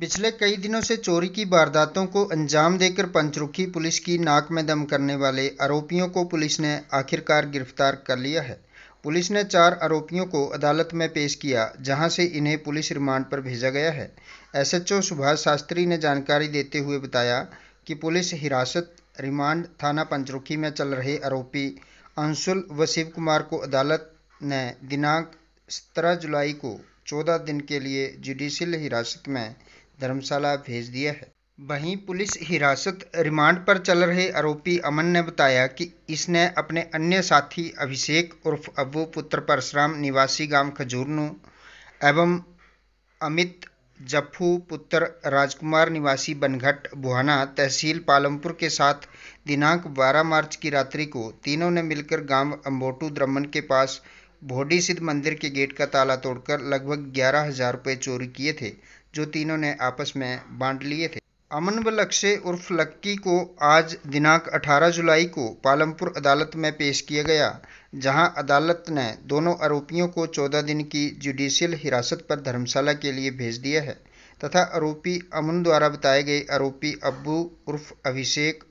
पिछले कई दिनों से चोरी की वारदातों को अंजाम देकर पंचरुखी पुलिस की नाक में दम करने वाले आरोपियों को पुलिस ने आखिरकार गिरफ्तार कर लिया है पुलिस ने चार आरोपियों को अदालत में पेश किया जहां से इन्हें पुलिस रिमांड पर भेजा गया है एसएचओ सुभाष शास्त्री ने जानकारी देते हुए बताया कि पुलिस हिरासत रिमांड थाना पंचरुखी में चल रहे आरोपी अंशुल व शिव कुमार को अदालत ने दिनांक सत्रह जुलाई को चौदह दिन के लिए जुडिशियल हिरासत में धर्मशाला भेज दिया है वहीं पुलिस हिरासत रिमांड पर चल रहे आरोपी अमन ने बताया कि इसने अपने अन्य साथी अभिषेक उर्फ अबू पुत्र परशुराम निवासी गांव खजूरनू एवं अमित जफ्फू पुत्र राजकुमार निवासी बनघट बुहाना तहसील पालमपुर के साथ दिनांक 12 मार्च की रात्रि को तीनों ने मिलकर गांव अम्बोटू द्रमन के पास भोडी सिद्ध मंदिर के गेट का ताला तोड़कर लगभग ग्यारह हजार रुपये चोरी किए थे जो तीनों ने आपस में बांट लिए थे अमन व लक्ष्य उर्फ लक्की को आज दिनांक 18 जुलाई को पालमपुर अदालत में पेश किया गया जहां अदालत ने दोनों आरोपियों को 14 दिन की जुडिशियल हिरासत पर धर्मशाला के लिए भेज दिया है तथा आरोपी अमन द्वारा बताए गए आरोपी अब्बू उर्फ अभिषेक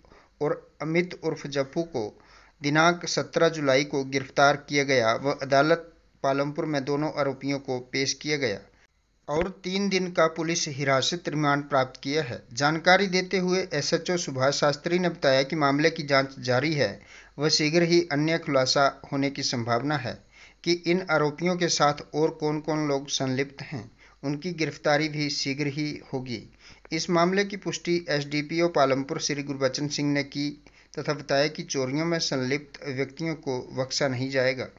और अमित उर्फ जप्पू को दिनांक 17 जुलाई को गिरफ्तार किया गया व अदालत पालमपुर में दोनों आरोपियों को पेश किया गया और तीन दिन का पुलिस हिरासत रिमांड प्राप्त किया है जानकारी देते हुए एसएचओ सुभाष शास्त्री ने बताया कि मामले की जांच जारी है व शीघ्र ही अन्य खुलासा होने की संभावना है कि इन आरोपियों के साथ और कौन कौन लोग संलिप्त हैं उनकी गिरफ्तारी भी शीघ्र ही होगी इस मामले की पुष्टि एसडीपीओ पालमपुर श्री गुरबचन सिंह ने की तथा बताया कि चोरियों में संलिप्त व्यक्तियों को बख्शा नहीं जाएगा